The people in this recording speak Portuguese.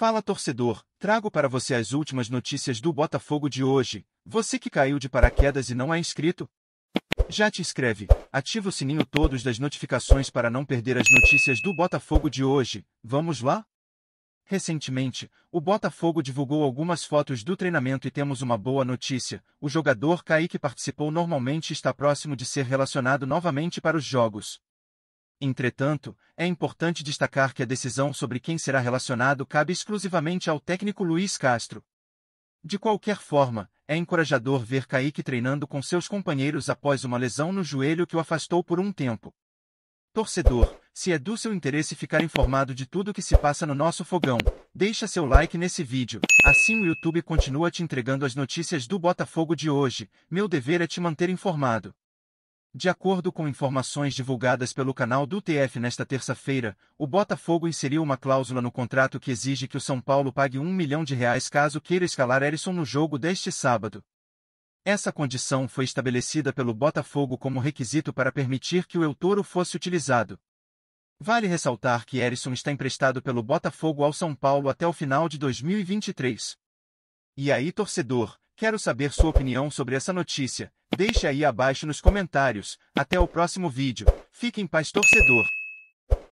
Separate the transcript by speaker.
Speaker 1: Fala torcedor, trago para você as últimas notícias do Botafogo de hoje. Você que caiu de paraquedas e não é inscrito? Já te inscreve, ativa o sininho todos das notificações para não perder as notícias do Botafogo de hoje. Vamos lá? Recentemente, o Botafogo divulgou algumas fotos do treinamento e temos uma boa notícia: o jogador Kaique participou normalmente e está próximo de ser relacionado novamente para os jogos. Entretanto, é importante destacar que a decisão sobre quem será relacionado cabe exclusivamente ao técnico Luiz Castro. De qualquer forma, é encorajador ver Kaique treinando com seus companheiros após uma lesão no joelho que o afastou por um tempo. Torcedor, se é do seu interesse ficar informado de tudo o que se passa no nosso fogão, deixa seu like nesse vídeo, assim o YouTube continua te entregando as notícias do Botafogo de hoje, meu dever é te manter informado. De acordo com informações divulgadas pelo canal do TF nesta terça-feira, o Botafogo inseriu uma cláusula no contrato que exige que o São Paulo pague um milhão de reais caso queira escalar Erisson no jogo deste sábado. Essa condição foi estabelecida pelo Botafogo como requisito para permitir que o Eutoro fosse utilizado. Vale ressaltar que Erisson está emprestado pelo Botafogo ao São Paulo até o final de 2023. E aí, torcedor, Quero saber sua opinião sobre essa notícia. Deixe aí abaixo nos comentários. Até o próximo vídeo. Fique em paz torcedor.